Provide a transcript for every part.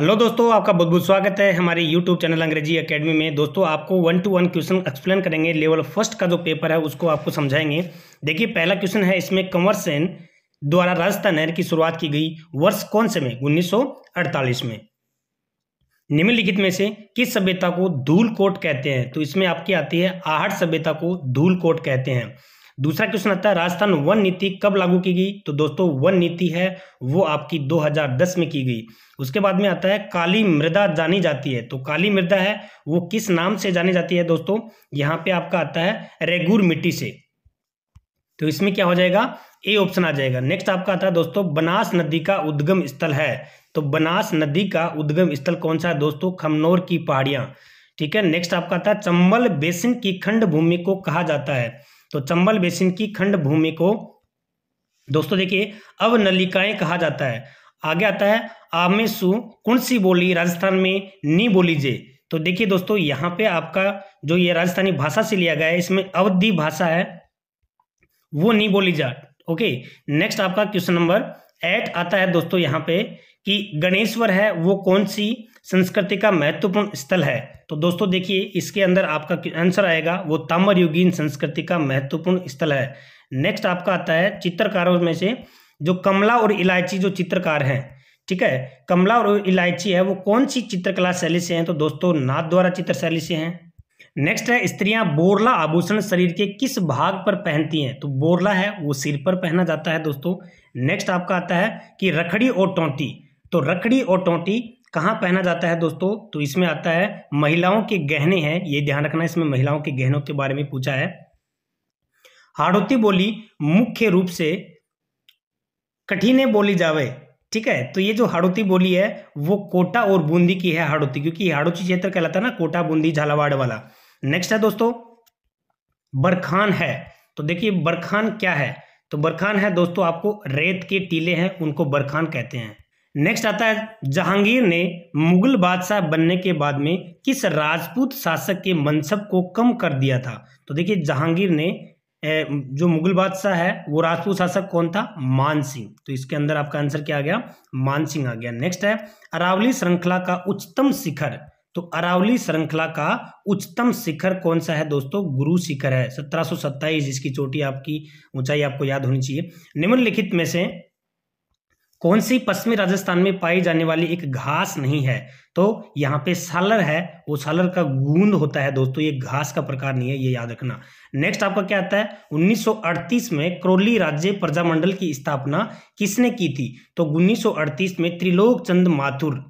hello दोस्तों आपका बहुत बहुत स्वागत है हमारे यूट्यूब चैनल अंग्रेजी एकेडमी में दोस्तों आपको one two one question explain करेंगे लेवल फर्स्ट का जो पेपर है उसको आपको समझाएंगे देखिए पहला क्वेश्चन है इसमें कंवर सेन द्वारा राजस्थान नहर की शुरुआत की गई वर्ष कौन से में उन्नीस में निम्नलिखित में से किस सभ्यता को धूल कोट कहते हैं तो इसमें आपकी आती है आहट सभ्यता को धूल कोट कहते हैं दूसरा क्वेश्चन आता है राजस्थान वन नीति कब लागू की गई तो दोस्तों वन नीति है वो आपकी 2010 में की गई उसके बाद में आता है काली मृदा जानी जाती है तो काली मृदा है वो किस नाम से जानी जाती है दोस्तों यहाँ पे आपका आता है रेगुर मिट्टी से तो इसमें क्या हो जाएगा ए ऑप्शन आ जाएगा नेक्स्ट आपका आता है दोस्तों बनास नदी का उद्गम स्थल है तो बनास नदी का उद्गम स्थल कौन सा है दोस्तों खमनौर की पहाड़ियां ठीक है नेक्स्ट आपका आता है चंबल बेसिन की खंड भूमि को कहा जाता है तो चंबल बेसिन की खंड भूमि को दोस्तों देखिए अब नलिकाएं कहा जाता है आगे आता है आमेसु कौन सी बोली राजस्थान में नी बोली जे तो देखिए दोस्तों यहाँ पे आपका जो ये राजस्थानी भाषा से लिया गया है इसमें अवधि भाषा है वो नी बोली जा ओके नेक्स्ट आपका क्वेश्चन नंबर एट आता है दोस्तों यहाँ पे कि गणेश्वर है वो कौन सी संस्कृति का महत्वपूर्ण स्थल है तो दोस्तों देखिए इसके अंदर आपका आंसर आएगा वो ताम्र युगीन संस्कृति का महत्वपूर्ण स्थल है नेक्स्ट आपका आता है चित्रकारों में से जो कमला और इलायची जो चित्रकार हैं ठीक है कमला और इलायची है वो कौन सी चित्रकला शैली से हैं तो दोस्तों नाथ द्वारा चित्र शैली से हैं नेक्स्ट है स्त्रियां बोरला आभूषण शरीर के किस भाग पर पहनती हैं तो बोरला है वो सिर पर पहना जाता है दोस्तों नेक्स्ट आपका आता है कि रखड़ी और टोंटी तो रकड़ी और टोंटी कहाँ पहना जाता है दोस्तों तो इसमें आता है महिलाओं के गहने हैं ये ध्यान रखना इसमें महिलाओं के गहनों के बारे में पूछा है हाड़ोती बोली मुख्य रूप से कठिने बोली जावे ठीक है तो ये जो हाड़ोती बोली है वो कोटा और बूंदी की है हाड़ोती क्योंकि हाड़ौती क्षेत्र कहलाता है ना कोटा बूंदी झालावाड़ वाला नेक्स्ट है दोस्तों बरखान है तो देखिए बरखान क्या है तो बरखान है दोस्तों आपको रेत के टीले हैं उनको बरखान कहते हैं नेक्स्ट आता है जहांगीर ने मुगल बादशाह बनने के बाद में किस राजपूत शासक के मनसब को कम कर दिया था तो देखिए जहांगीर ने जो मुगल बादशाह है वो राजपूत शासक कौन था मानसिंह तो इसके अंदर आपका आंसर क्या आ गया मानसिंह आ गया नेक्स्ट है अरावली श्रृंखला का उच्चतम शिखर तो अरावली श्रृंखला का उच्चतम शिखर कौन सा है दोस्तों गुरु शिखर है सत्रह जिसकी चोटी आपकी ऊंचाई आपको याद होनी चाहिए निम्नलिखित में से कौन सी पश्चिमी राजस्थान में पाई जाने वाली एक घास नहीं है तो यहाँ पे सालर है वो सालर का गूंद होता है दोस्तों ये घास का प्रकार नहीं है ये याद रखना नेक्स्ट आपका क्या आता है 1938 में क्रोली राज्य प्रजामंडल की स्थापना किसने की थी तो 1938 में त्रिलोक चंद माथुर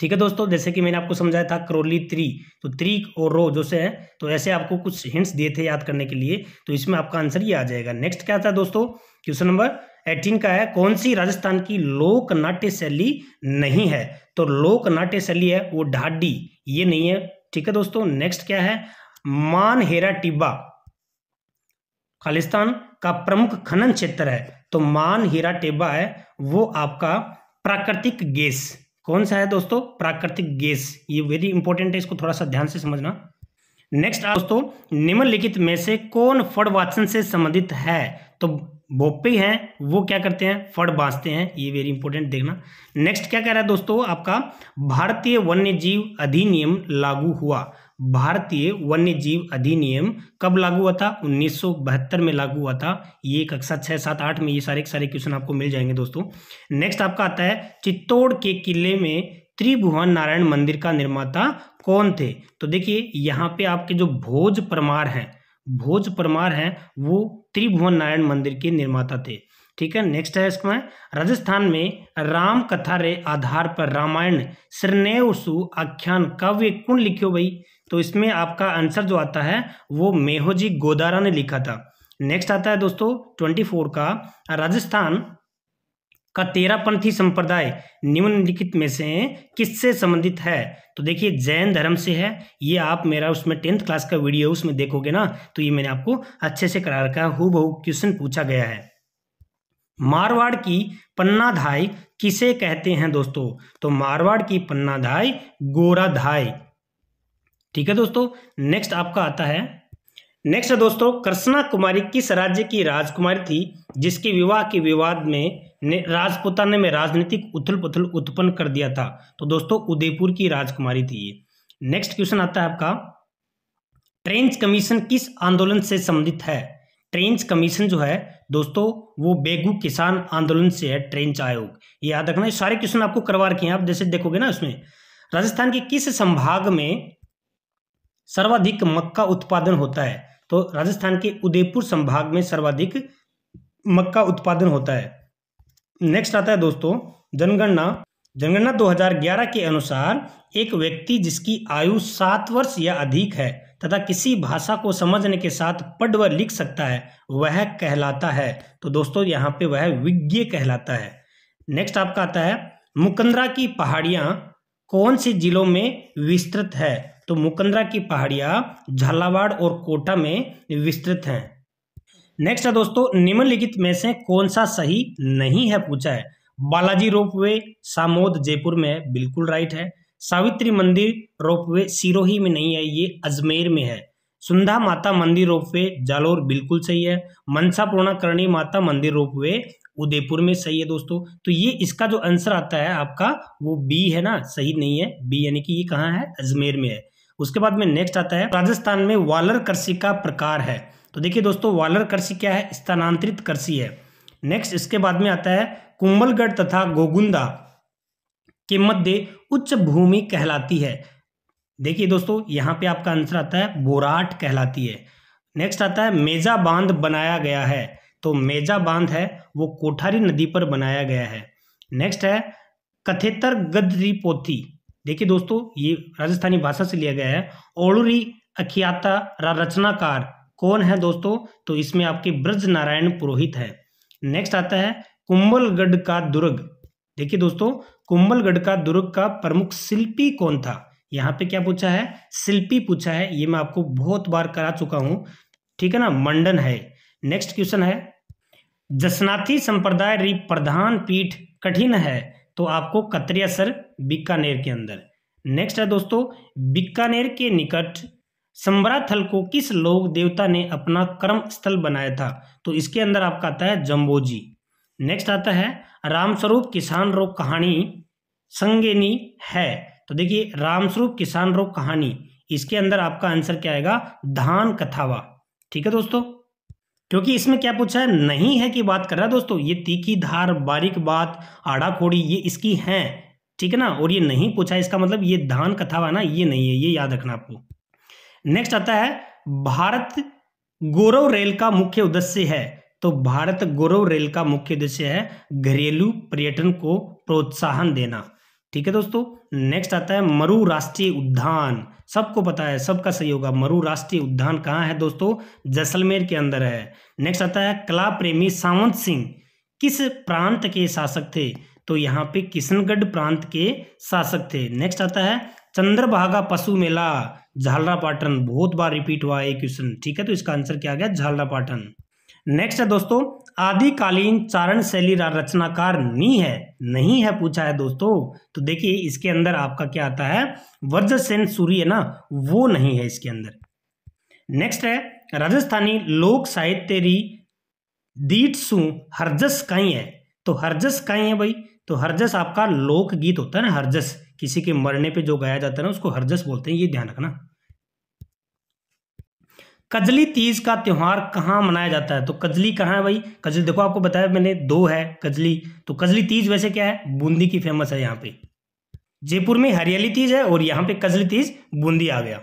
ठीक है दोस्तों जैसे कि मैंने आपको समझाया था क्रोली त्री तो त्री और रो जो से है तो ऐसे आपको कुछ हिंट्स दिए थे याद करने के लिए तो इसमें आपका आंसर ये आ जाएगा नेक्स्ट क्या था दोस्तों क्वेश्चन नंबर एटीन का है कौन सी राजस्थान की लोक नाट्य शैली नहीं है तो लोक नाट्य शैली है वो ढाडी ये नहीं है ठीक है दोस्तों नेक्स्ट क्या है मानहेरा टिब्बा खालिस्तान का प्रमुख खनन क्षेत्र है तो मान हीरा टेबा है वो आपका प्राकृतिक गैस कौन सा है दोस्तों प्राकृतिक गैस ये वेरी इंपॉर्टेंट है इसको थोड़ा सा ध्यान से समझना नेक्स्ट दोस्तों निम्नलिखित में से कौन फड़ वाचन से संबंधित है तो बोपे हैं वो क्या करते हैं फड़ बांसते हैं ये वेरी इंपॉर्टेंट देखना नेक्स्ट क्या कह रहा है दोस्तों आपका भारतीय वन्य जीव अधिनियम लागू हुआ भारतीय वन्य जीव अधिनियम कब लागू हुआ था उन्नीस में लागू हुआ था ये कक्षा छः सात आठ में ये सारे सारे क्वेश्चन आपको मिल जाएंगे दोस्तों नेक्स्ट आपका आता है चित्तौड़ के किले में त्रिभुवन नारायण मंदिर का निर्माता कौन थे तो देखिए यहाँ पे आपके जो भोज परमार हैं भोज परमार हैं वो त्रिभुवन नारायण मंदिर के निर्माता थे ठीक है नेक्स्ट है इसमें राजस्थान में राम कथा रे आधार पर रामायण श्रनेवसु आख्यान काव्य कौन लिखियो भाई तो इसमें आपका आंसर जो आता है वो मेहोजी गोदारा ने लिखा था नेक्स्ट आता है दोस्तों ट्वेंटी फोर का राजस्थान का तेरापंथी संप्रदाय निम्नलिखित में से किससे संबंधित है तो देखिए जैन धर्म से है ये आप मेरा उसमें टेंथ क्लास का वीडियो उसमें देखोगे ना तो ये मैंने आपको अच्छे से करा रखा है हु क्वेश्चन पूछा गया है मारवाड़ की पन्नाधाई किसे कहते हैं दोस्तों तो मारवाड़ की पन्नाधाई गोराधाई ठीक है दोस्तों नेक्स्ट आपका आता है नेक्स्ट दोस्तों कृष्णा कुमारी किस राज्य की राजकुमारी थी जिसके विवाह के विवाद में राजपुताने में राजनीतिक उथल पुथल उत्पन्न कर दिया था तो दोस्तों उदयपुर की राजकुमारी थी ये नेक्स्ट क्वेश्चन आता है आपका ट्रेंच कमीशन किस आंदोलन से संबंधित है ट्रेंच कमीशन जो है दोस्तों वो बेगू किसान आंदोलन से है ट्रेंच आयोग याद रखना सारे क्वेश्चन आपको करवा रखे हैं आप जैसे देखोगे ना उसमें राजस्थान के किस संभाग में सर्वाधिक मक्का उत्पादन होता है तो राजस्थान के उदयपुर संभाग में सर्वाधिक मक्का उत्पादन होता है नेक्स्ट आता है दोस्तों जनगणना जनगणना 2011 के अनुसार एक व्यक्ति जिसकी आयु सात वर्ष या अधिक है तथा किसी भाषा को समझने के साथ पढ़ व लिख सकता है वह कहलाता है तो दोस्तों यहाँ पे वह विज्ञ कहलाता है नेक्स्ट आपका आता है मुकंदरा की पहाड़ियाँ कौन से जिलों में विस्तृत है तो मुकंदरा की पहाड़ियां झालावाड़ और कोटा में विस्तृत हैं नेक्स्ट है दोस्तों निम्नलिखित में से कौन सा सही नहीं है पूछा है बालाजी रोपवे सामोद जयपुर में है बिल्कुल राइट है सावित्री मंदिर रोपवे सिरोही में नहीं है ये अजमेर में है सुंधा माता मंदिर रोपवे जालोर बिल्कुल सही है मनसा पूर्णा करणी माता मंदिर रोपवे उदयपुर में सही है दोस्तों तो ये इसका जो आंसर आता है आपका वो बी है ना सही नहीं है बी यानी कि ये कहाँ है अजमेर में है उसके बाद में नेक्स्ट आता है राजस्थान में वालर कृषि का प्रकार है तो देखिए दोस्तों वालर कृषि क्या है स्थानांतरित कृषि है नेक्स्ट इसके बाद में आता है कुंभलगढ़ तथा गोगुंदा के मध्य उच्च भूमि कहलाती है देखिए दोस्तों यहाँ पे आपका आंसर आता है बोराट कहलाती है नेक्स्ट आता है मेजा बांध बनाया गया है तो मेजा बांध है वो कोठारी नदी पर बनाया गया है नेक्स्ट है कथेतर गद्री पोथी देखिए दोस्तों ये राजस्थानी भाषा से लिया गया है ओड़ुरी अखियाता रचनाकार कौन है दोस्तों तो इसमें आपके ब्रज नारायण पुरोहित है नेक्स्ट आता है कुंबलगढ़ का दुर्ग देखिए दोस्तों कुंबलगढ़ का दुर्ग का प्रमुख शिल्पी कौन था यहाँ पे क्या पूछा है शिल्पी पूछा है ये मैं आपको बहुत बार करा चुका हूं ठीक है ना मंडन है नेक्स्ट क्वेश्चन है जसनाथी संप्रदाय री प्रधान पीठ कठिन है तो आपको कतरिया सर बीकानेर के अंदर नेक्स्ट है दोस्तों बीकानेर के निकट संबरा को किस लोक देवता ने अपना कर्म स्थल बनाया था तो इसके अंदर आपका आता है जम्बोजी नेक्स्ट आता है रामस्वरूप किसान रोग कहानी संगेनी है तो देखिए रामस्वरूप किसान रोग कहानी इसके अंदर आपका आंसर क्या आएगा धान कथावा ठीक है दोस्तों क्योंकि इसमें क्या पूछा है नहीं है कि बात कर रहा है दोस्तों ये तीखी धार बारीक बात आड़ा खोड़ी ये इसकी है ठीक है ना और ये नहीं पूछा इसका मतलब ये धान कथा है ना ये नहीं है ये याद रखना आपको नेक्स्ट आता है भारत गौरव रेल का मुख्य उद्देश्य है तो भारत गौरव रेल का मुख्य उद्देश्य है घरेलू पर्यटन को प्रोत्साहन देना ठीक है दोस्तों नेक्स्ट आता है मरु राष्ट्रीय उद्यान सबको पता है सबका सही होगा मरु राष्ट्रीय उद्यान कहाँ है दोस्तों जैसलमेर के अंदर है नेक्स्ट आता है कला प्रेमी सावंत सिंह किस प्रांत के शासक थे तो यहाँ पे किशनगढ़ प्रांत के शासक थे नेक्स्ट आता है चंद्रभागा पशु मेला झालरापाटन बहुत बार रिपीट हुआ है क्वेश्चन ठीक है तो इसका आंसर क्या आ गया झालरा पाटन नेक्स्ट है दोस्तों आदिकालीन चारण शैली रचनाकार नी है नहीं है पूछा है दोस्तों तो देखिए इसके अंदर आपका क्या आता है वज्रसेन सूर्य ना वो नहीं है इसके अंदर नेक्स्ट है राजस्थानी लोक साहित्य री सु हरजस कहीं है तो हरजस कहीं है भाई तो हरजस आपका लोक गीत होता है ना हरजस किसी के मरने पे जो गाया जाता है ना उसको हरजस बोलते हैं ये ध्यान रखना कजली तीज का त्यौहार कहाँ मनाया जाता है तो कजली कहाँ है भाई कजली देखो आपको बताया मैंने दो है कजली तो कजली तीज वैसे क्या है बूंदी की फेमस है यहाँ पे जयपुर में हरियाली तीज है और यहाँ पे कजली तीज बूंदी आ गया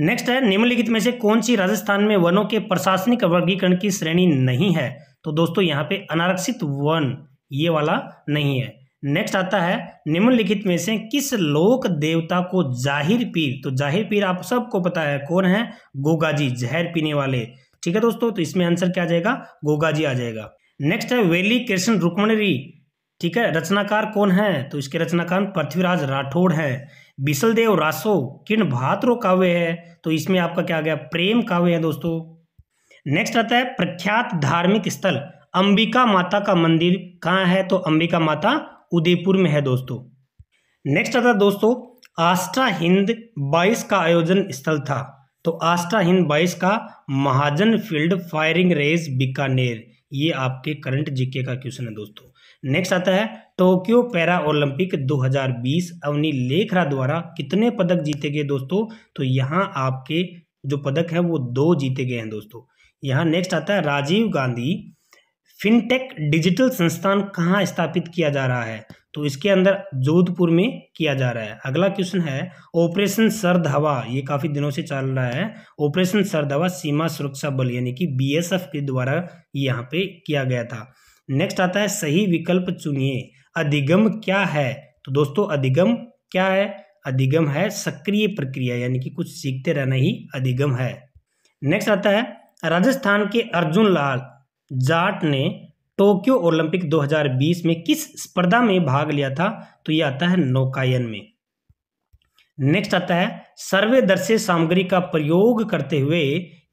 नेक्स्ट है निम्नलिखित में से कौन सी राजस्थान में वनों के प्रशासनिक वर्गीकरण की श्रेणी नहीं है तो दोस्तों यहाँ पे अनारक्षित वन ये वाला नहीं है नेक्स्ट आता है निम्नलिखित में से किस लोक देवता को जाहिर पीर तो जाहिर पीर आप सबको पता है कौन है गोगा जी जहर पीने वाले ठीक है दोस्तों तो इसमें आंसर क्या आ जाएगा गोगा जी आ जाएगा नेक्स्ट है वेली कृष्ण रुक्मणरी ठीक है रचनाकार कौन है तो इसके रचनाकार पृथ्वीराज राठौड़ है बिसलदेव रासो किन भात्रो काव्य है तो इसमें आपका क्या आ गया प्रेम काव्य है दोस्तों नेक्स्ट आता है प्रख्यात धार्मिक स्थल अंबिका माता का मंदिर कहाँ है तो अंबिका माता उदयपुर में है दोस्तों नेक्स्ट आता है दोस्तों आस्ट्रा हिंद 22 का आयोजन स्थल था तो आस्ट्रा हिंद 22 का Mahajan field firing range Bikaner ये आपके करंट जीके का क्वेश्चन है दोस्तों नेक्स्ट आता है Tokyo para Olympic 2020 Avani Lekhara द्वारा कितने पदक जीते गए दोस्तों तो यहाँ आपके जो पदक है वो दो जीते गए हैं दोस्तों यहाँ नेक्स्ट आता है राजीव गांधी फिनटेक डिजिटल संस्थान कहाँ स्थापित किया जा रहा है तो इसके अंदर जोधपुर में किया जा रहा है अगला क्वेश्चन है ऑपरेशन सर्द हवा ये काफ़ी दिनों से चल रहा है ऑपरेशन सर्द हवा सीमा सुरक्षा बल यानी कि बीएसएफ के द्वारा यहाँ पे किया गया था नेक्स्ट आता है सही विकल्प चुनिए अधिगम क्या है तो दोस्तों अधिगम क्या है अधिगम है सक्रिय प्रक्रिया यानी कि कुछ सीखते रहना ही अधिगम है नेक्स्ट आता है राजस्थान के अर्जुन लाल जाट ने टोक्यो ओलंपिक 2020 में किस स्पर्धा में भाग लिया था तो यह आता है नौकायन में नेक्स्ट आता है सर्वे दर्शे सामग्री का प्रयोग करते हुए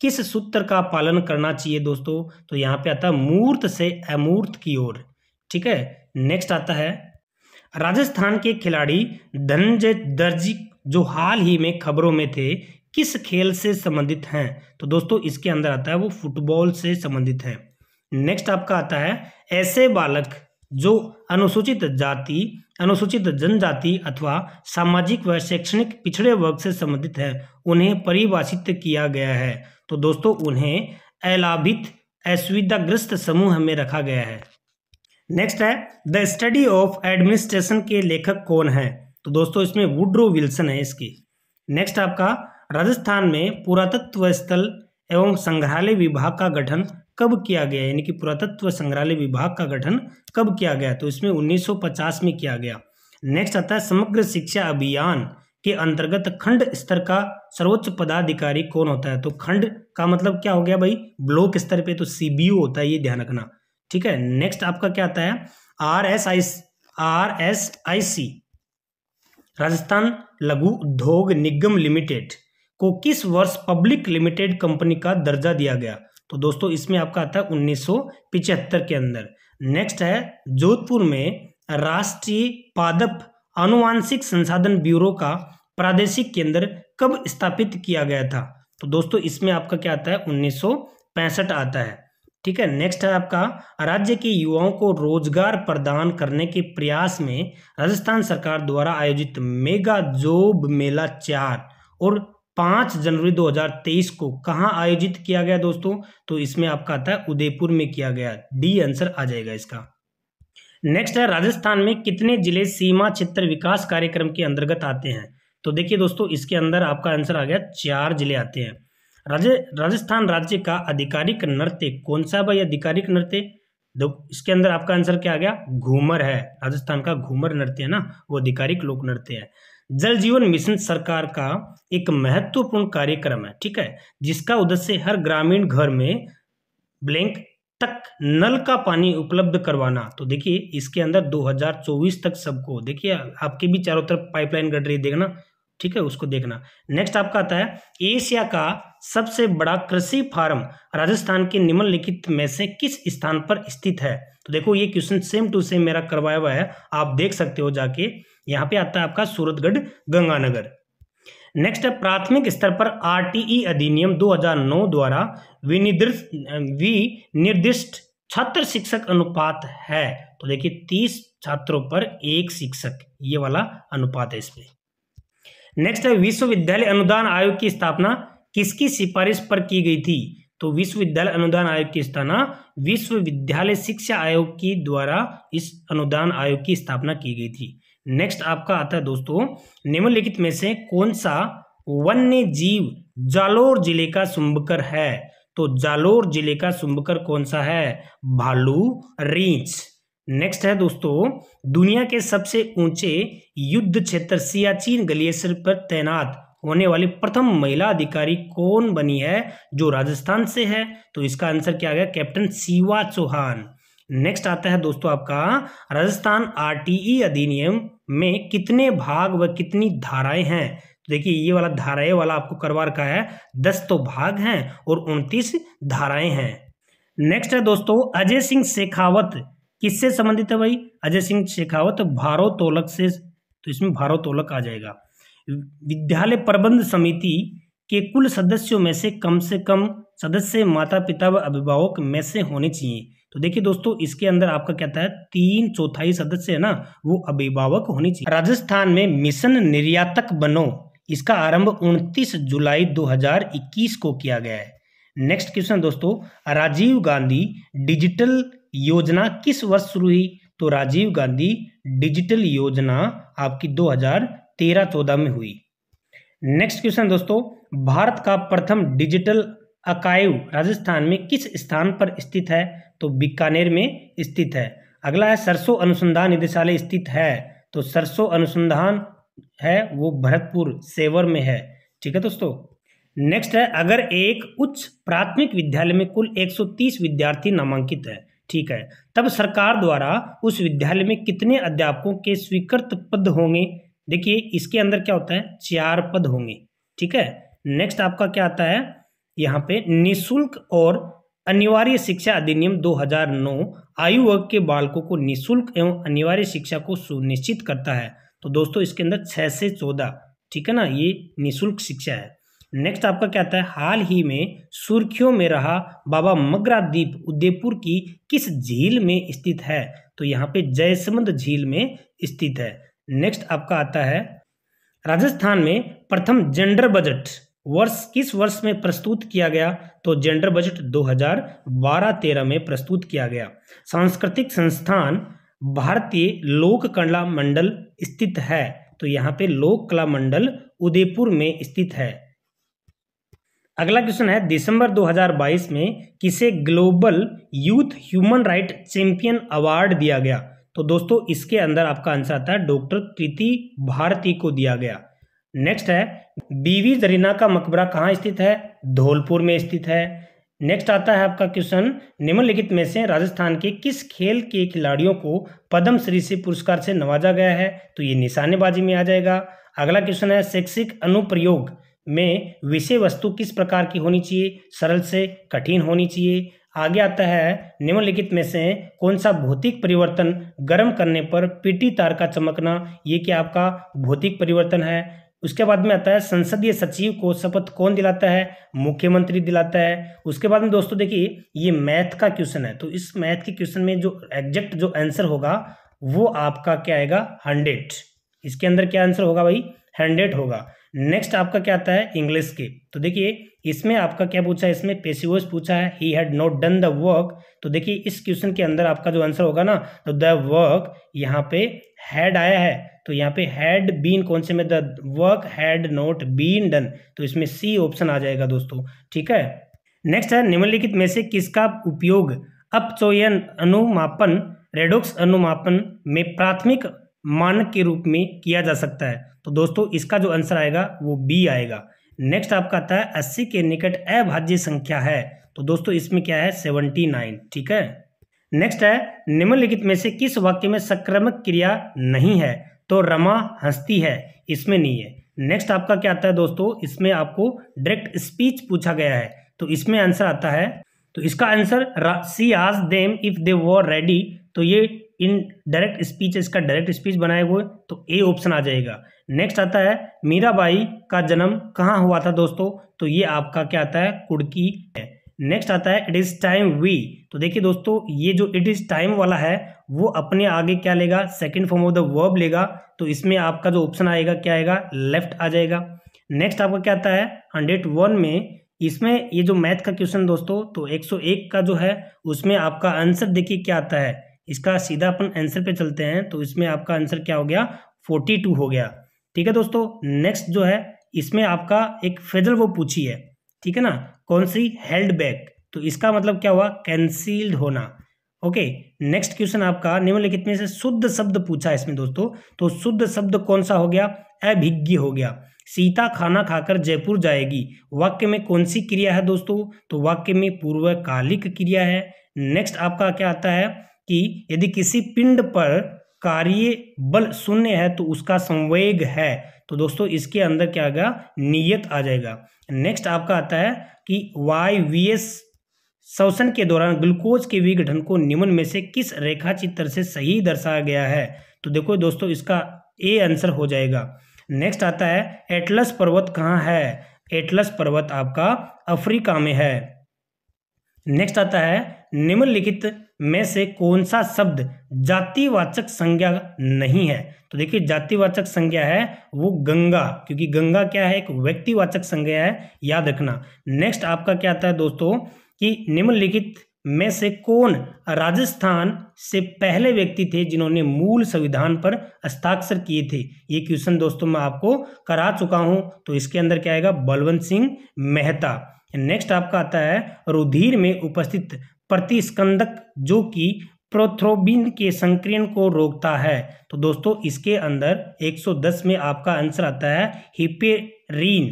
किस सूत्र का पालन करना चाहिए दोस्तों तो यहां पे आता है मूर्त से अमूर्त की ओर ठीक है नेक्स्ट आता है राजस्थान के खिलाड़ी धनजय दर्जी जो हाल ही में खबरों में थे किस खेल से संबंधित हैं तो दोस्तों इसके अंदर आता है वो फुटबॉल से संबंधित है नेक्स्ट आपका आता है ऐसे बालक जो अनुसूचित जाति अनुसूचित जनजाति अथवा सामाजिक व शैक्षणिक पिछड़े वर्ग से संबंधित है उन्हें परिभाषित किया गया है तो दोस्तों उन्हें अलाभित असुविधाग्रस्त समूह में रखा गया है नेक्स्ट है द स्टडी ऑफ एडमिनिस्ट्रेशन के लेखक कौन है तो दोस्तों इसमें वुड्रो विल्सन है इसकी नेक्स्ट आपका राजस्थान में पुरातत्व स्थल एवं संग्रहालय विभाग का गठन कब किया गया यानी कि पुरातत्व संग्रहालय विभाग का गठन कब किया गया तो इसमें 1950 में किया गया नेक्स्ट आता है समग्र शिक्षा अभियान के अंतर्गत खंड स्तर का सर्वोच्च पदाधिकारी कौन होता है तो खंड का मतलब क्या हो गया भाई ब्लॉक स्तर पे तो सीबीयू होता है ये ध्यान रखना ठीक है नेक्स्ट आपका क्या आता है R S I R S I C Rajasthan लघु उद्योग निगम लिमिटेड को किस वर्ष पब्लिक लिमिटेड कंपनी का दर्जा दिया गया तो दोस्तों इसमें आपका आता है उन्नीस के अंदर नेक्स्ट है जोधपुर में राष्ट्रीय पादप आनुवांशिक संसाधन ब्यूरो का प्रादेशिक केंद्र कब स्थापित किया गया था तो दोस्तों इसमें आपका क्या आता है उन्नीस आता है ठीक है नेक्स्ट है आपका राज्य के युवाओं को रोजगार प्रदान करने के प्रयास में राजस्थान सरकार द्वारा आयोजित मेगा जॉब मेला चार और पांच जनवरी 2023 को कहाँ आयोजित किया गया दोस्तों तो इसमें आपका आता है उदयपुर में किया गया डी आंसर आ जाएगा इसका नेक्स्ट है राजस्थान में कितने जिले सीमा क्षेत्र विकास कार्यक्रम के अंतर्गत आते हैं तो देखिए दोस्तों इसके अंदर आपका आंसर आ गया चार जिले आते हैं राज्य राजस्थान राज्य का आधिकारिक नृत्य कौन सा भाई आधिकारिक नृत्य दो इसके अंदर आपका आंसर क्या आ गया घूमर है राजस्थान का घूमर नृत्य है ना वो आधिकारिक लोक नृत्य है जल जीवन मिशन सरकार का एक महत्वपूर्ण कार्यक्रम है ठीक है जिसका उद्देश्य हर ग्रामीण घर में ब्लैंक तक नल का पानी उपलब्ध करवाना तो देखिए इसके अंदर 2024 तक सबको देखिए आपके भी चारों तरफ पाइपलाइन गढ़ रही देखना ठीक है उसको देखना नेक्स्ट आपका आता है एशिया का सबसे बड़ा कृषि फार्म राजस्थान के निम्नलिखित में से किस स्थान पर स्थित है तो देखो ये क्वेश्चन सेम टू सेम मेरा करवाया हुआ है आप देख सकते हो जाके यहाँ पे आता है आपका सूरतगढ़ गंगानगर नेक्स्ट है प्राथमिक स्तर पर आरटीई अधिनियम 2009 द्वारा विनिर्दिष्ट विनिर्दिष्ट छात्र शिक्षक अनुपात है तो देखिए 30 छात्रों पर एक शिक्षक ये वाला अनुपात है इसमें नेक्स्ट है विश्वविद्यालय अनुदान आयोग की स्थापना किसकी सिफारिश पर की गई थी तो विश्वविद्यालय अनुदान आयोग की स्थापना विश्वविद्यालय शिक्षा आयोग की द्वारा इस अनुदान आयोग की स्थापना की गई थी नेक्स्ट आपका आता है दोस्तों निम्नलिखित में से कौन सा वन्य जीव जालोर जिले का सुंबकर है तो जालोर जिले का सुंबकर कौन सा है भालू रीछ नेक्स्ट है दोस्तों दुनिया के सबसे ऊंचे युद्ध क्षेत्र सियाचिन ग्लेशियर पर तैनात होने वाली प्रथम महिला अधिकारी कौन बनी है जो राजस्थान से है तो इसका आंसर क्या गया कैप्टन शिवा चौहान नेक्स्ट आता है दोस्तों आपका राजस्थान आरटीई e अधिनियम में कितने भाग व कितनी धाराएं हैं तो देखिए ये वाला धाराएं वाला आपको करवा रखा है दस तो भाग हैं और उनतीस धाराएं हैं नेक्स्ट है दोस्तों अजय सिंह शेखावत किससे संबंधित है भाई अजय सिंह शेखावत भारोतोलक से तो इसमें भारोतोलक आ जाएगा विद्यालय प्रबंध समिति के कुल सदस्यों में से कम से कम सदस्य माता पिता व अभिभावक में से होने चाहिए तो देखिए दोस्तों इसके अंदर आपका कहता है तीन चौथाई सदस्य है ना वो अभिभावक होनी चाहिए राजस्थान में मिशन निर्यातक बनो इसका आरंभ 29 जुलाई 2021 को किया गया है नेक्स्ट क्वेश्चन दोस्तों राजीव गांधी डिजिटल योजना किस वर्ष शुरू हुई तो राजीव गांधी डिजिटल योजना आपकी 2013 हजार में हुई नेक्स्ट क्वेश्चन दोस्तों भारत का प्रथम डिजिटल अकायु राजस्थान में किस स्थान पर स्थित है तो बीकानेर में स्थित है अगला है सरसों अनुसंधान निदेशालय स्थित है तो सरसों अनुसंधान है वो भरतपुर सेवर में है ठीक है दोस्तों नेक्स्ट है अगर एक उच्च प्राथमिक विद्यालय में कुल 130 विद्यार्थी नामांकित है ठीक है तब सरकार द्वारा उस विद्यालय में कितने अध्यापकों के स्वीकृत पद होंगे देखिए इसके अंदर क्या होता है चार पद होंगे ठीक है नेक्स्ट आपका क्या आता है यहाँ पे निशुल्क और अनिवार्य शिक्षा अधिनियम 2009 आयु वर्ग के बालकों को निशुल्क एवं अनिवार्य शिक्षा को सुनिश्चित करता है तो दोस्तों इसके अंदर छः से चौदह ठीक है ना ये निशुल्क शिक्षा है नेक्स्ट आपका क्या आता है हाल ही में सुर्खियों में रहा बाबा मगरा द्वीप उदयपुर की किस झील में स्थित है तो यहाँ पे जयसमंद झील में स्थित है नेक्स्ट आपका आता है राजस्थान में प्रथम जेंडर बजट वर्ष किस वर्ष में प्रस्तुत किया गया तो जेंडर बजट 2012-13 में प्रस्तुत किया गया सांस्कृतिक संस्थान भारतीय लोक कला मंडल स्थित है तो यहाँ पे लोक कला मंडल उदयपुर में स्थित है अगला क्वेश्चन है दिसंबर 2022 में किसे global youth human right champion award दिया गया तो दोस्तों इसके अंदर आपका आंसर आता है डॉक्टर प्रीति भारती को दिया गया नेक्स्ट है बीवी जरीना का मकबरा कहाँ स्थित है धौलपुर में स्थित है नेक्स्ट आता है आपका क्वेश्चन निम्नलिखित में से राजस्थान के किस खेल के खिलाड़ियों को पद्म श्री से पुरस्कार से नवाजा गया है तो ये निशानेबाजी में आ जाएगा अगला क्वेश्चन है शैक्षिक अनुप्रयोग में विषय वस्तु किस प्रकार की होनी चाहिए सरल से कठिन होनी चाहिए आगे आता है निम्नलिखित में से कौन सा भौतिक परिवर्तन गर्म करने पर पीटी तार का चमकना ये क्या आपका भौतिक परिवर्तन है उसके बाद में आता है संसदीय सचिव को शपथ कौन दिलाता है मुख्यमंत्री दिलाता है उसके बाद में दोस्तों देखिए ये मैथ का क्वेश्चन है तो इस मैथ के क्वेश्चन में जो एग्जैक्ट जो आंसर होगा वो आपका क्या आएगा हंड्रेड इसके अंदर क्या आंसर होगा भाई हंड्रेड होगा नेक्स्ट आपका क्या आता है इंग्लिश के तो देखिए इसमें आपका क्या पूछा है इसमें पेशिवस पूछा है he had not done the work तो देखिए इस क्वेश्चन के अंदर आपका जो आंसर होगा ना तो द वर्क यहाँ पे हैड आया है तो यहाँ पे हैड बीन कौन से में the work had not been done तो इसमें सी ऑप्शन आ जाएगा दोस्तों ठीक है नेक्स्ट है निम्नलिखित में से किसका उपयोग अपचोयन अनुमापन रेडोक्स अनुमापन में प्राथमिक मानक के रूप में किया जा सकता है तो दोस्तों इसका जो आंसर आएगा वो बी आएगा नेक्स्ट आपका आता है अस्सी के निकट अभाज्य संख्या है तो दोस्तों इसमें क्या है सेवनटी नाइन ठीक है नेक्स्ट है निम्नलिखित में से किस वाक्य में संक्रमक क्रिया नहीं है तो रमा हंसती है इसमें नहीं है नेक्स्ट आपका क्या आता है दोस्तों इसमें आपको डायरेक्ट स्पीच पूछा गया है तो इसमें आंसर आता है तो इसका आंसर सी आज them if they were ready तो ये इन डायरेक्ट स्पीच इसका डायरेक्ट स्पीच बनाए हुए तो ए ऑप्शन आ जाएगा नेक्स्ट आता है मीराबाई का जन्म कहाँ हुआ था दोस्तों तो ये आपका क्या आता है कुड़की है नेक्स्ट आता है इट इज़ टाइम वी तो देखिए दोस्तों ये जो इट इज़ टाइम वाला है वो अपने आगे क्या लेगा second form of the verb लेगा तो इसमें आपका जो ऑप्शन आएगा क्या आएगा लेफ्ट आ जाएगा नेक्स्ट आपका क्या आता है हंड्रेड वन में इसमें ये जो मैथ का क्वेश्चन दोस्तों तो 101 का जो है उसमें आपका आंसर देखिए क्या आता है इसका सीधा अपन आंसर पे चलते हैं तो इसमें आपका आंसर क्या हो गया टू हो गया ठीक है दोस्तों नेक्स्ट जो है इसमें आपका एक फेजल वो पूछी है ठीक है ना कौन सी हेल्ड बैक तो इसका मतलब क्या हुआ कैंसील्ड होना ओके नेक्स्ट क्वेश्चन आपका निम्नलिखित में से शुद्ध शब्द पूछा इसमें दोस्तों तो शुद्ध शब्द कौन सा हो गया अभिज्ञ हो गया सीता खाना खाकर जयपुर जाएगी वाक्य में कौन सी क्रिया है दोस्तों तो वाक्य में पूर्वकालिक क्रिया है नेक्स्ट आपका क्या आता है कि यदि किसी पिंड पर कार्य बल शून्य है तो उसका संवेग है तो दोस्तों इसके अंदर क्या आ गया नियत आ जाएगा नेक्स्ट आपका आता है कि वायवीएस शोषण के दौरान ग्लूकोज के विघटन को निम्न में से किस रेखा चित्र से सही दर्शाया गया है तो देखो दोस्तों इसका ए आंसर हो जाएगा नेक्स्ट आता है एटलस पर्वत कहाँ है एटलस पर्वत आपका अफ्रीका में है नेक्स्ट आता है निम्नलिखित में से कौन सा शब्द जातिवाचक संज्ञा नहीं है तो देखिए जातिवाचक संज्ञा है वो गंगा क्योंकि गंगा क्या है एक व्यक्तिवाचक संज्ञा है याद रखना नेक्स्ट आपका क्या आता है दोस्तों कि निम्नलिखित में से कौन राजस्थान से पहले व्यक्ति थे जिन्होंने मूल संविधान पर हस्ताक्षर किए थे ये क्वेश्चन दोस्तों मैं आपको करा चुका हूं तो इसके अंदर क्या आएगा बलवंत सिंह मेहता नेक्स्ट आपका आता है रुधिर में उपस्थित प्रतिस्कंदक जो कि प्रोथ्रोबिन के संक्रियण को रोकता है तो दोस्तों इसके अंदर 110 में आपका आंसर आता है हिपेरीन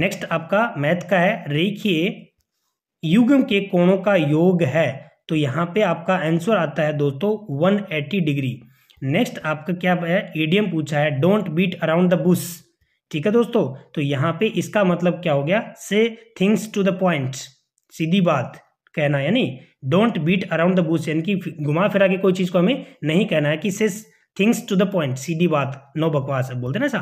नेक्स्ट आपका मैथ का है रेखीय युग्म के कोणों का योग है तो यहाँ पे आपका आंसर आता है दोस्तों 180 डिग्री नेक्स्ट आपका क्या है एडियम पूछा है don't beat around the bush ठीक है दोस्तों तो यहाँ पे इसका मतलब क्या हो गया say things to the point सीधी बात कहना यानी don't beat around the bush यानी कि घुमा फिरा के कोई चीज़ को हमें नहीं कहना है कि says things to the point सीधी बात नो बकवास बोलते ना सा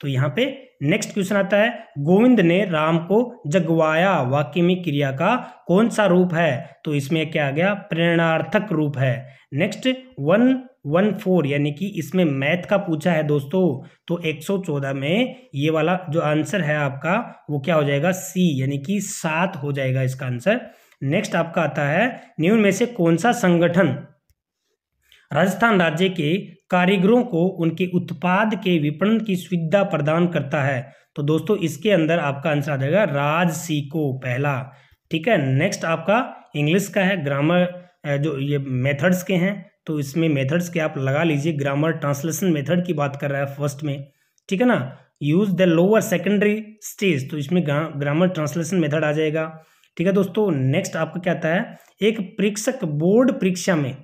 तो यहाँ पे नेक्स्ट क्वेश्चन आता है गोविंद ने राम को जगवाया वाक्य में क्रिया का कौन सा रूप है तो इसमें क्या आ गया प्रेरणार्थक रूप है नेक्स्ट वन वन फोर यानी कि इसमें मैथ का पूछा है दोस्तों तो एक सौ चौदह में ये वाला जो आंसर है आपका वो क्या हो जाएगा सी यानी कि सात हो जाएगा इसका आंसर नेक्स्ट आपका आता है निम्न में से कौन सा संगठन राजस्थान राज्य के कारीगरों को उनके उत्पाद के विपणन की सुविधा प्रदान करता है तो दोस्तों इसके अंदर आपका आंसर आ जाएगा राज पहला ठीक है नेक्स्ट आपका इंग्लिश का है ग्रामर जो ये मेथड्स के हैं तो इसमें मेथड्स के आप लगा लीजिए ग्रामर ट्रांसलेशन मेथड की बात कर रहा है फर्स्ट में ठीक है ना use the lower secondary stage तो इसमें ग्रामर ट्रांसलेशन मेथड आ जाएगा ठीक है दोस्तों नेक्स्ट आपका क्या आता है एक परीक्षक बोर्ड परीक्षा में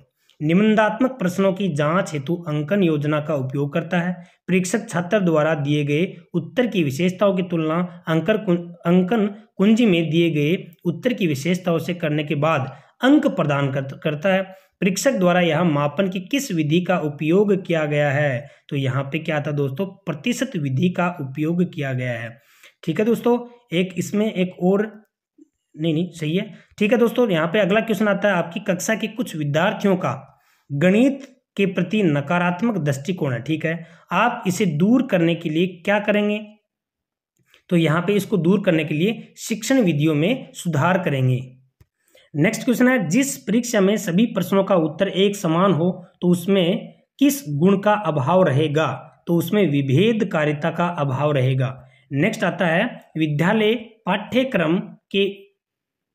निबंधात्मक प्रश्नों की जांच हेतु अंकन योजना का उपयोग करता है परीक्षक छात्र द्वारा दिए गए उत्तर की विशेषताओं की तुलना अंकर अंकन कुंजी में दिए गए उत्तर की विशेषताओं से करने के बाद अंक प्रदान करता है परीक्षक द्वारा यह मापन की किस विधि का उपयोग किया गया है तो यहाँ पे क्या था दोस्तों प्रतिशत विधि का उपयोग किया गया है ठीक है दोस्तों एक इसमें एक और नहीं नहीं सही है ठीक है दोस्तों यहाँ पे अगला क्वेश्चन आता है आपकी कक्षा के कुछ विद्यार्थियों का गणित के प्रति नकारात्मक दृष्टिकोण है ठीक है आप इसे दूर करने के लिए क्या करेंगे तो यहाँ पे इसको दूर करने के लिए शिक्षण विधियों में सुधार करेंगे नेक्स्ट क्वेश्चन है जिस परीक्षा में सभी प्रश्नों का उत्तर एक समान हो तो उसमें किस गुण का अभाव रहेगा तो उसमें विभेद का अभाव रहेगा नेक्स्ट आता है विद्यालय पाठ्यक्रम के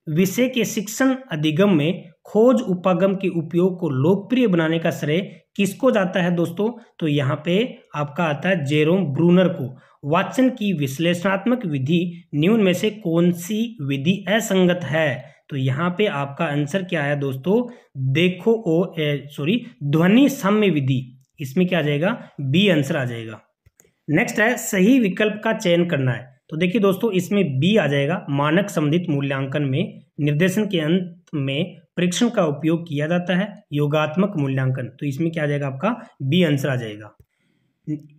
विषय के शिक्षण अधिगम में खोज उपागम के उपयोग को लोकप्रिय बनाने का श्रेय किसको जाता है दोस्तों तो यहाँ पे आपका आता है जेरोम ब्रूनर को वाचन की विश्लेषणात्मक विधि न्यून में से कौन सी विधि असंगत है तो यहाँ पे आपका आंसर क्या है दोस्तों देखो ओ सॉरी ध्वनि साम्य विधि इसमें क्या आ जाएगा बी आंसर आ जाएगा नेक्स्ट है सही विकल्प का चयन करना है तो देखिए दोस्तों इसमें बी आ जाएगा मानक संबंधित मूल्यांकन में निर्देशन के अंत में परीक्षण का उपयोग किया जाता है योगात्मक मूल्यांकन तो इसमें क्या आ जाएगा आपका बी आंसर आ जाएगा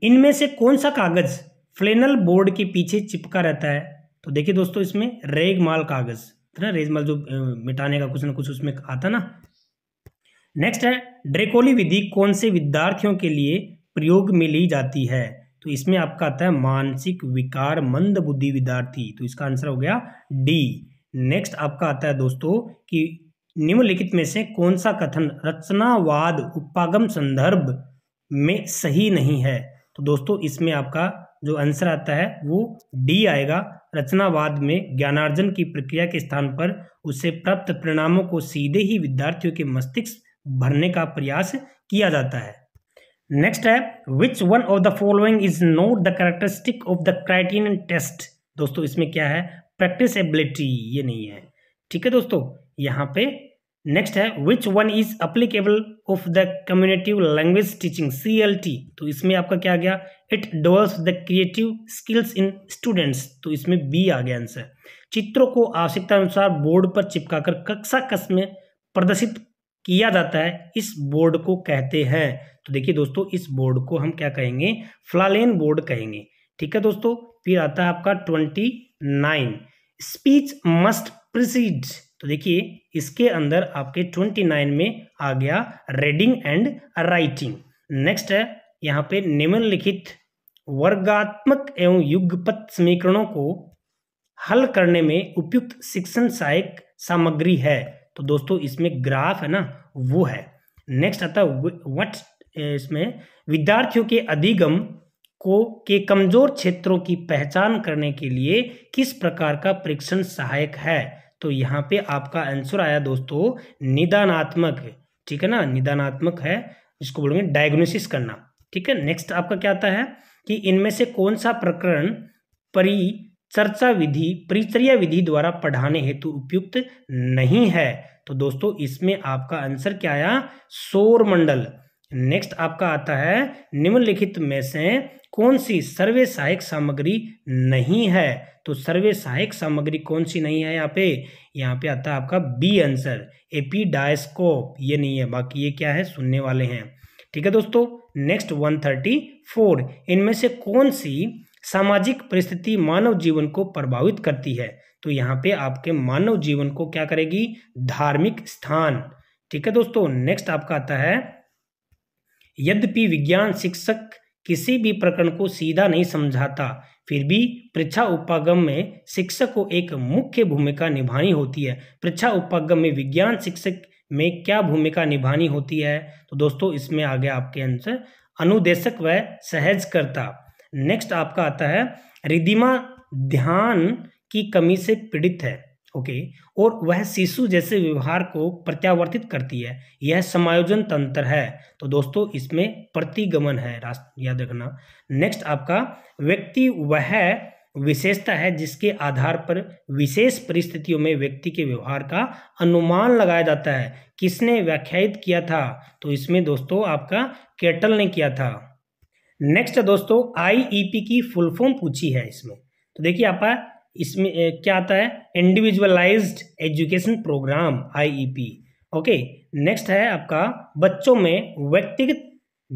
इनमें से कौन सा कागज फ्लेनल बोर्ड के पीछे चिपका रहता है तो देखिए दोस्तों इसमें रेगमाल कागज तो ना रेगमाल जो मिटाने का कुछ ना कुछ उसमें आता ना नेक्स्ट है ड्रेकोली विधि कौन से विद्यार्थियों के लिए प्रयोग में ली जाती है तो इसमें आपका आता है मानसिक विकार मंद बुद्धि विद्यार्थी तो इसका आंसर हो गया डी नेक्स्ट आपका आता है दोस्तों कि निम्नलिखित में से कौन सा कथन रचनावाद उपागम संदर्भ में सही नहीं है तो दोस्तों इसमें आपका जो आंसर आता है वो डी आएगा रचनावाद में ज्ञानार्जन की प्रक्रिया के स्थान पर उससे प्राप्त परिणामों को सीधे ही विद्यार्थियों के मस्तिष्क भरने का प्रयास किया जाता है नेक्स्ट है which one of the following is not the characteristic of the criterion test दोस्तों इसमें क्या है प्रैक्टिस एबिलिटी ये नहीं है ठीक है दोस्तों यहाँ पे नेक्स्ट है which one is applicable of the communicative language teaching C L T तो इसमें आपका क्या आ गया it develop the creative skills in students तो इसमें बी आ गया आंसर चित्रों को आवश्यकता अनुसार बोर्ड पर चिपकाकर कक्षा कक्ष में प्रदर्शित किया जाता है इस बोर्ड को कहते हैं तो देखिए दोस्तों इस बोर्ड को हम क्या कहेंगे फ्लालेन बोर्ड कहेंगे ठीक है दोस्तों फिर आता है आपका twenty nine speech must precede तो देखिए इसके अंदर आपके ट्वेंटी नाइन में आ गया रीडिंग एंड राइटिंग नेक्स्ट है यहाँ पे निम्नलिखित वर्गात्मक एवं युगपथ समीकरणों को हल करने में उपयुक्त शिक्षण सहायक सामग्री है तो दोस्तों इसमें ग्राफ है ना वो है नेक्स्ट आता है इसमें विद्यार्थियों के अधिगम को के कमजोर क्षेत्रों की पहचान करने के लिए किस प्रकार का परीक्षण सहायक है तो यहाँ पे आपका आंसर आया दोस्तों निदानात्मक ठीक है ना निदानात्मक है इसको बोलेंगे डायग्नोसिस करना ठीक है नेक्स्ट आपका क्या आता है कि इनमें से कौन सा प्रकरण परी चर्चा विधि परिचर्या विधि द्वारा पढ़ाने हेतु उपयुक्त नहीं है तो दोस्तों इसमें आपका आंसर क्या आया मंडल नेक्स्ट आपका आता है निम्नलिखित में से कौन सी सर्वे सहायक सामग्री नहीं है तो सर्वे सहायक सामग्री कौन सी नहीं है यहाँ पे यहाँ पे आता है आपका बी आंसर एपीडायस्कोप ये नहीं है बाकी ये क्या है सुनने वाले हैं ठीक है दोस्तों नेक्स्ट वन थर्टी फोर इनमें से कौन सी सामाजिक परिस्थिति मानव जीवन को प्रभावित करती है तो यहाँ पे आपके मानव जीवन को क्या करेगी धार्मिक स्थान ठीक है दोस्तों नेक्स्ट आपका आता है यद्यपि विज्ञान शिक्षक किसी भी प्रकरण को सीधा नहीं समझाता फिर भी परीक्षा उपागम में शिक्षक को एक मुख्य भूमिका निभानी होती है परीक्षा उपागम में विज्ञान शिक्षक में क्या भूमिका निभानी होती है तो दोस्तों इसमें आ गया आपके आंसर अनुदेशक व सहजकर्ता नेक्स्ट आपका आता है रिदिमा ध्यान की कमी से पीड़ित है ओके और वह शिशु जैसे व्यवहार को प्रत्यावर्तित करती है यह समायोजन तंत्र है तो दोस्तों इसमें प्रतिगमन है याद रखना नेक्स्ट आपका व्यक्ति वह विशेषता है जिसके आधार पर विशेष परिस्थितियों में व्यक्ति के व्यवहार का अनुमान लगाया जाता है किसने व्याख्यात किया था तो इसमें दोस्तों आपका केटल ने किया था नेक्स्ट दोस्तों आईईपी e की फुल फॉर्म पूछी है इसमें तो देखिए आपका इसमें क्या आता है individualised education programme IEP okay next है आपका बच्चों में व्यक्तिगत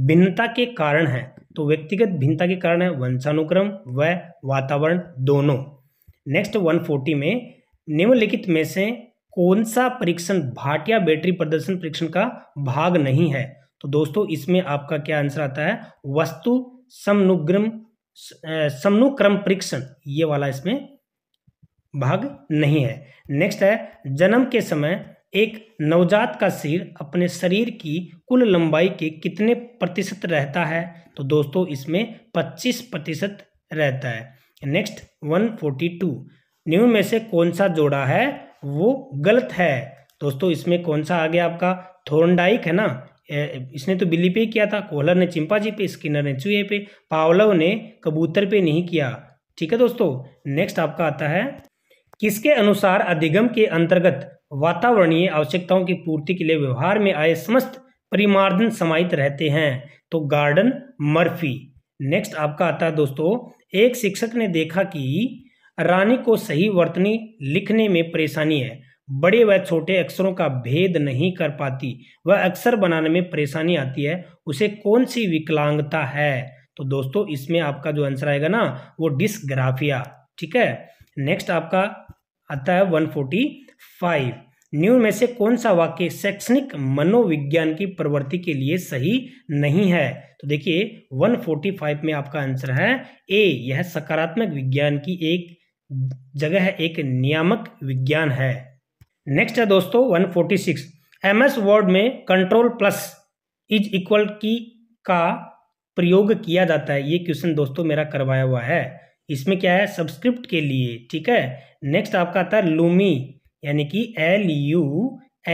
भिन्नता के कारण है तो व्यक्तिगत भिन्नता के कारण है वंशानुक्रम व वातावरण दोनों नेक्स्ट 140 में निम्नलिखित में से कौन सा परीक्षण भाटिया बैटरी प्रदर्शन परीक्षण का भाग नहीं है तो दोस्तों इसमें आपका क्या आंसर आता है वस्तु समनुग्रम समनुक्रम परीक्षण ये वाला इसमें भाग नहीं है नेक्स्ट है जन्म के समय एक नवजात का सिर अपने शरीर की कुल लंबाई के कितने प्रतिशत रहता है तो दोस्तों इसमें 25 प्रतिशत रहता है नेक्स्ट 142 न्यू में से कौन सा जोड़ा है वो गलत है दोस्तों इसमें कौन सा आ गया आपका थोरनडाइक है ना इसने तो बिल्ली पे किया था कोहलर ने चिंपाजी पे स्किनर ने चूहे पे पावलव ने कबूतर पे नहीं किया ठीक है दोस्तों नेक्स्ट आपका आता है किसके अनुसार अधिगम के अंतर्गत वातावरणीय आवश्यकताओं की पूर्ति के लिए व्यवहार में आए समस्त परिमार्जन समाहित रहते हैं तो गार्डन मर्फी नेक्स्ट आपका आता है दोस्तों एक शिक्षक ने देखा कि रानी को सही वर्तनी लिखने में परेशानी है बड़े व छोटे अक्षरों का भेद नहीं कर पाती वह अक्षर बनाने में परेशानी आती है उसे कौन सी विकलांगता है तो दोस्तों इसमें आपका जो आंसर आएगा ना वो डिस्ग्राफिया ठीक है नेक्स्ट आपका आता है वन फोर्टी फाइव न्यू में से कौन सा वाक्य शैक्षणिक मनोविज्ञान की प्रवृत्ति के लिए सही नहीं है तो देखिए 145 में आपका आंसर है ए यह सकारात्मक विज्ञान की एक जगह है एक नियामक विज्ञान है नेक्स्ट है दोस्तों 146 एस वर्ड में कंट्रोल प्लस इज इक्वल की का प्रयोग किया जाता है ये क्वेश्चन दोस्तों मेरा करवाया हुआ है इसमें क्या है सब्सक्रिप्ट के लिए ठीक है नेक्स्ट आपका आता है लूमी यानी कि L U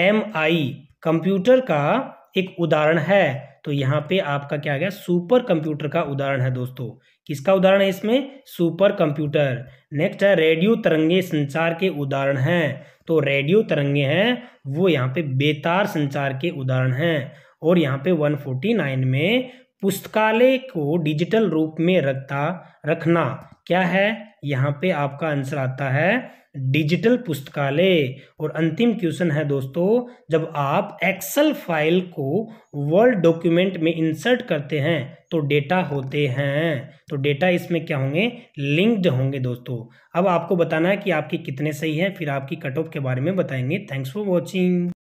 M I computer का एक उदाहरण है तो यहाँ पे आपका क्या आ गया सुपर कंप्यूटर का उदाहरण है दोस्तों किसका उदाहरण है इसमें सुपर कंप्यूटर नेक्स्ट है रेडियो तरंगे संचार के उदाहरण हैं तो रेडियो तरंगे हैं वो यहाँ पे बेतार संचार के उदाहरण हैं और यहाँ पे 149 में पुस्तकालय को डिजिटल रूप में रखता रखना क्या है यहाँ पे आपका आंसर आता है डिजिटल पुस्तकालय और अंतिम क्वेश्चन है दोस्तों जब आप एक्सेल फाइल को वर्ड डॉक्यूमेंट में इंसर्ट करते हैं तो डेटा होते हैं तो डेटा इसमें क्या होंगे लिंक्ड होंगे दोस्तों अब आपको बताना है कि आपकी कितने सही हैं फिर आपकी कट ऑफ के बारे में बताएंगे थैंक्स फॉर वॉचिंग